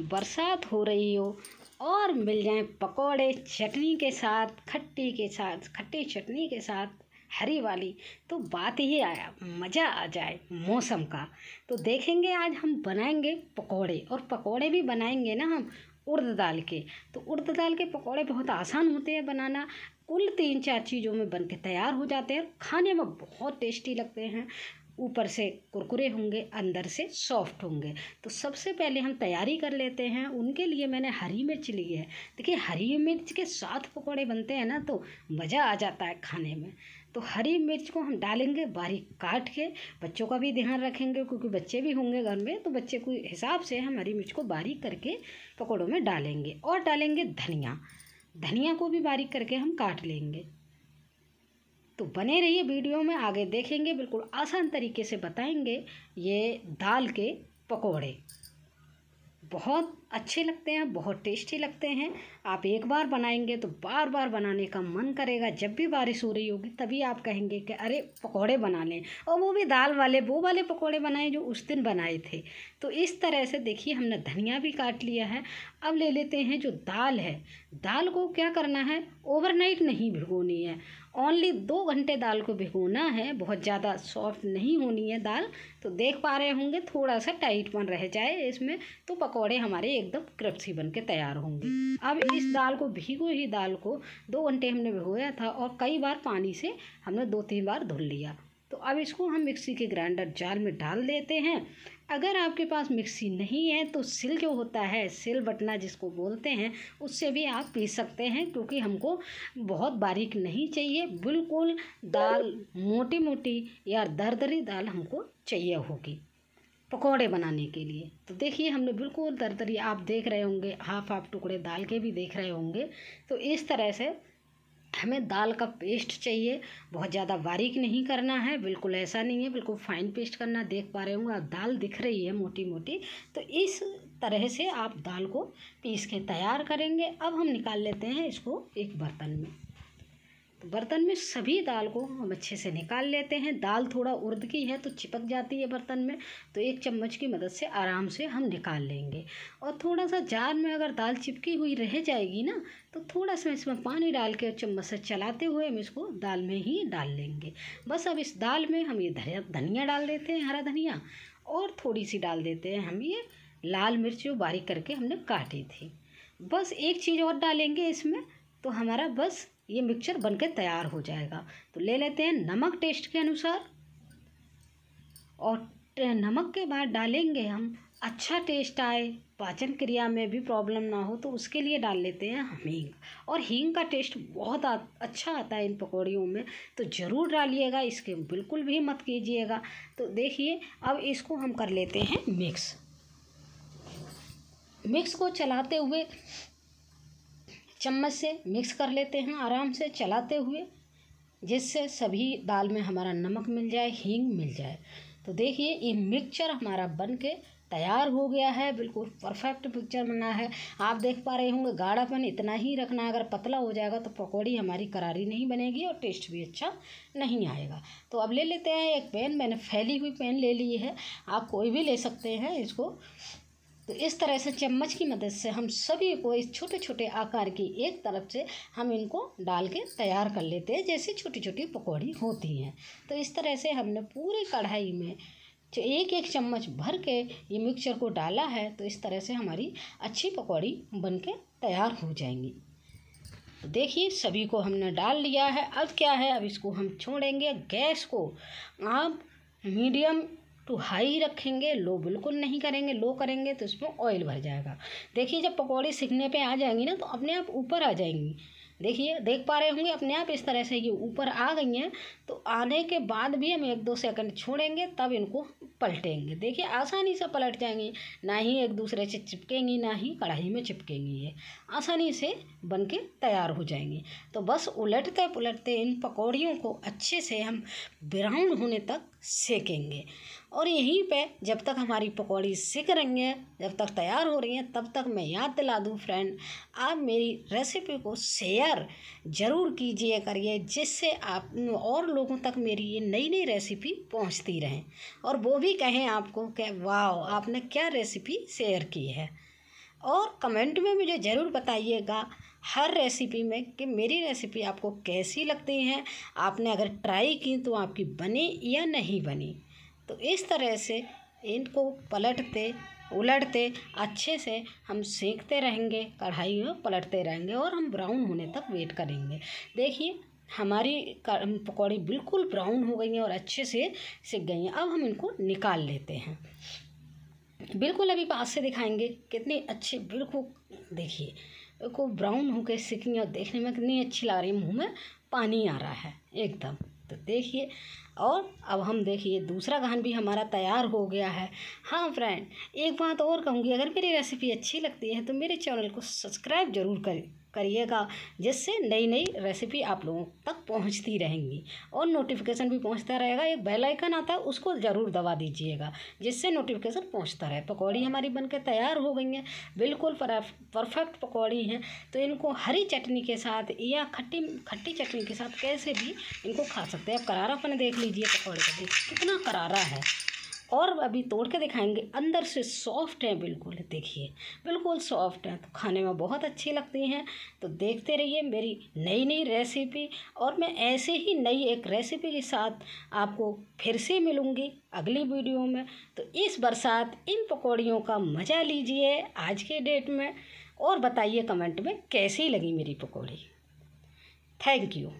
बरसात हो रही हो और मिल जाए पकौड़े चटनी के साथ खट्टी के साथ खट्टी चटनी के साथ हरी वाली तो बात ही आया मज़ा आ जाए मौसम का तो देखेंगे आज हम बनाएंगे पकौड़े और पकौड़े भी बनाएंगे ना हम उर्द दाल के तो उर्द दाल के पकौड़े बहुत आसान होते हैं बनाना कुल तीन चार चीज़ों में बन के तैयार हो जाते हैं खाने में बहुत टेस्टी लगते हैं ऊपर से कुरकुरे होंगे अंदर से सॉफ्ट होंगे तो सबसे पहले हम तैयारी कर लेते हैं उनके लिए मैंने हरी मिर्च ली है देखिए हरी मिर्च के साथ पकौड़े बनते हैं ना तो मज़ा आ जाता है खाने में तो हरी मिर्च को हम डालेंगे बारीक काट के बच्चों का भी ध्यान रखेंगे क्योंकि बच्चे भी होंगे घर में तो बच्चे को हिसाब से हम हरी मिर्च को बारीक करके पकौड़ों में डालेंगे और डालेंगे धनिया धनिया को भी बारीक करके हम काट लेंगे तो बने रहिए वीडियो में आगे देखेंगे बिल्कुल आसान तरीके से बताएंगे ये दाल के पकोड़े बहुत अच्छे लगते हैं बहुत टेस्टी लगते हैं आप एक बार बनाएंगे तो बार बार बनाने का मन करेगा जब भी बारिश हो रही होगी तभी आप कहेंगे कि अरे पकौड़े बना लें और वो भी दाल वाले वो वाले पकौड़े बनाए जो उस दिन बनाए थे तो इस तरह से देखिए हमने धनिया भी काट लिया है अब ले लेते हैं जो दाल है दाल को क्या करना है ओवरनाइट नहीं भिगोनी है ओनली दो घंटे दाल को भिगोना है बहुत ज़्यादा सॉफ्ट नहीं होनी है दाल तो देख पा रहे होंगे थोड़ा सा टाइट बन रह जाए इसमें तो पकौड़े हमारे एकदम क्रपसी बन के तैयार होंगे अब इस दाल को भीगो ही दाल को दो घंटे हमने भिगोया था और कई बार पानी से हमने दो तीन बार धुल लिया तो अब इसको हम मिक्सी के ग्राइंडर जार में डाल देते हैं अगर आपके पास मिक्सी नहीं है तो सिल जो होता है सिल बटना जिसको बोलते हैं उससे भी आप पीस सकते हैं क्योंकि हमको बहुत बारीक नहीं चाहिए बिल्कुल दाल मोटी मोटी या दरदरी दाल हमको चाहिए होगी पकोड़े बनाने के लिए तो देखिए हमने बिल्कुल दरी आप देख रहे होंगे हाफ हाफ टुकड़े दाल के भी देख रहे होंगे तो इस तरह से हमें दाल का पेस्ट चाहिए बहुत ज़्यादा बारीक नहीं करना है बिल्कुल ऐसा नहीं है बिल्कुल फाइन पेस्ट करना देख पा रहे होंगे आप दाल दिख रही है मोटी मोटी तो इस तरह से आप दाल को पीस के तैयार करेंगे अब हम निकाल लेते हैं इसको एक बर्तन में बर्तन में सभी दाल को हम अच्छे से निकाल लेते हैं दाल थोड़ा उर्द की है तो चिपक जाती है बर्तन में तो एक चम्मच की मदद से आराम से हम निकाल लेंगे और थोड़ा सा जार में अगर दाल चिपकी हुई रह जाएगी ना तो थोड़ा सा इसमें पानी डाल के और चम्मच से चलाते हुए हम इसको दाल में ही डाल लेंगे बस अब इस दाल में हम ये धनिया डाल देते हैं हरा धनिया और थोड़ी सी डाल देते हैं हम ये लाल मिर्च जो बारीक करके हमने काटी थी बस एक चीज़ और डालेंगे इसमें तो हमारा बस ये मिक्सचर बनके तैयार हो जाएगा तो ले लेते हैं नमक टेस्ट के अनुसार और नमक के बाद डालेंगे हम अच्छा टेस्ट आए पाचन क्रिया में भी प्रॉब्लम ना हो तो उसके लिए डाल लेते हैं हम हींग और हींग का टेस्ट बहुत आ, अच्छा आता है इन पकौड़ियों में तो ज़रूर डालिएगा इसके बिल्कुल भी मत कीजिएगा तो देखिए अब इसको हम कर लेते हैं मिक्स मिक्स को चलाते हुए चम्मच से मिक्स कर लेते हैं आराम से चलाते हुए जिससे सभी दाल में हमारा नमक मिल जाए हींग मिल जाए तो देखिए ये मिक्सचर हमारा बन के तैयार हो गया है बिल्कुल परफेक्ट पिक्चर बना है आप देख पा रहे होंगे गाढ़ापन इतना ही रखना अगर पतला हो जाएगा तो पकौड़ी हमारी करारी नहीं बनेगी और टेस्ट भी अच्छा नहीं आएगा तो अब ले लेते हैं एक पेन मैंने फैली हुई पेन ले ली है आप कोई भी ले सकते हैं इसको तो इस तरह से चम्मच की मदद से हम सभी को इस छोटे छोटे आकार की एक तरफ से हम इनको डाल के तैयार कर लेते हैं जैसे छोटी छोटी पकौड़ी होती हैं तो इस तरह से हमने पूरी कढ़ाई में जो एक एक चम्मच भर के ये मिक्सचर को डाला है तो इस तरह से हमारी अच्छी पकौड़ी बन के तैयार हो जाएंगी तो देखिए सभी को हमने डाल लिया है अब क्या है अब इसको हम छोड़ेंगे गैस को आप मीडियम टू तो हाई रखेंगे लो बिल्कुल नहीं करेंगे लो करेंगे तो इसमें ऑयल भर जाएगा देखिए जब पकौड़ी सीखने पर आ जाएंगी ना तो अपने आप ऊपर आ जाएंगी देखिए देख पा रहे होंगे अपने आप इस तरह से ये ऊपर आ गई हैं तो आने के बाद भी हम एक दो सेकंड छोड़ेंगे तब इनको पलटेंगे देखिए आसानी से पलट जाएंगी ना ही एक दूसरे से चिपकेंगी ना ही कढ़ाई में चिपकेंगी ये आसानी से बन के तैयार हो जाएंगी तो बस उलटते पुलटते इन पकौड़ियों को अच्छे से हम ब्राउन होने तक सेकेंगे और यहीं पे जब तक हमारी पकौड़ी सेक रही हैं जब तक तैयार हो रही हैं तब तक मैं याद दिला दूँ फ्रेंड आप मेरी रेसिपी को शेयर ज़रूर कीजिए करिए जिससे आप और लोगों तक मेरी ये नई नई रेसिपी पहुंचती रहें और वो भी कहें आपको कि वाह आपने क्या रेसिपी शेयर की है और कमेंट में मुझे ज़रूर बताइएगा हर रेसिपी में कि मेरी रेसिपी आपको कैसी लगती है आपने अगर ट्राई की तो आपकी बनी या नहीं बनी तो इस तरह से इनको पलटते उलटते अच्छे से हम सेंकते रहेंगे कढ़ाई में पलटते रहेंगे और हम ब्राउन होने तक वेट करेंगे देखिए हमारी पकौड़ी बिल्कुल ब्राउन हो गई हैं और अच्छे से सिक गई हैं अब हम इनको निकाल लेते हैं बिल्कुल अभी पास से दिखाएंगे कितने अच्छे बिल्कुल देखिए को ब्राउन होकर सिकनी और देखने में कितनी अच्छी लग रही है मुँह में पानी आ रहा है एकदम तो देखिए और अब हम देखिए दूसरा गहन भी हमारा तैयार हो गया है हाँ फ्रेंड एक बात और कहूँगी अगर मेरी रेसिपी अच्छी लगती है तो मेरे चैनल को सब्सक्राइब ज़रूर करें करिएगा जिससे नई नई रेसिपी आप लोगों तक पहुंचती रहेंगी और नोटिफिकेशन भी पहुंचता रहेगा एक बेल आइकन आता है उसको ज़रूर दबा दीजिएगा जिससे नोटिफिकेशन पहुंचता रहे पकौड़ी हमारी बनकर तैयार हो गई हैं बिल्कुल परफेक्ट पकौड़ी हैं तो इनको हरी चटनी के साथ या खट्टी खट्टी चटनी के साथ कैसे भी इनको खा सकते हैं आप करारापन देख लीजिए पकौड़े का कितना करारा है और अभी तोड़ के दिखाएंगे अंदर से सॉफ्ट हैं बिल्कुल देखिए बिल्कुल सॉफ्ट हैं तो खाने में बहुत अच्छी लगती हैं तो देखते रहिए मेरी नई नई रेसिपी और मैं ऐसे ही नई एक रेसिपी के साथ आपको फिर से मिलूँगी अगली वीडियो में तो इस बरसात इन पकौड़ियों का मज़ा लीजिए आज के डेट में और बताइए कमेंट में कैसी लगी मेरी पकौड़ी थैंक यू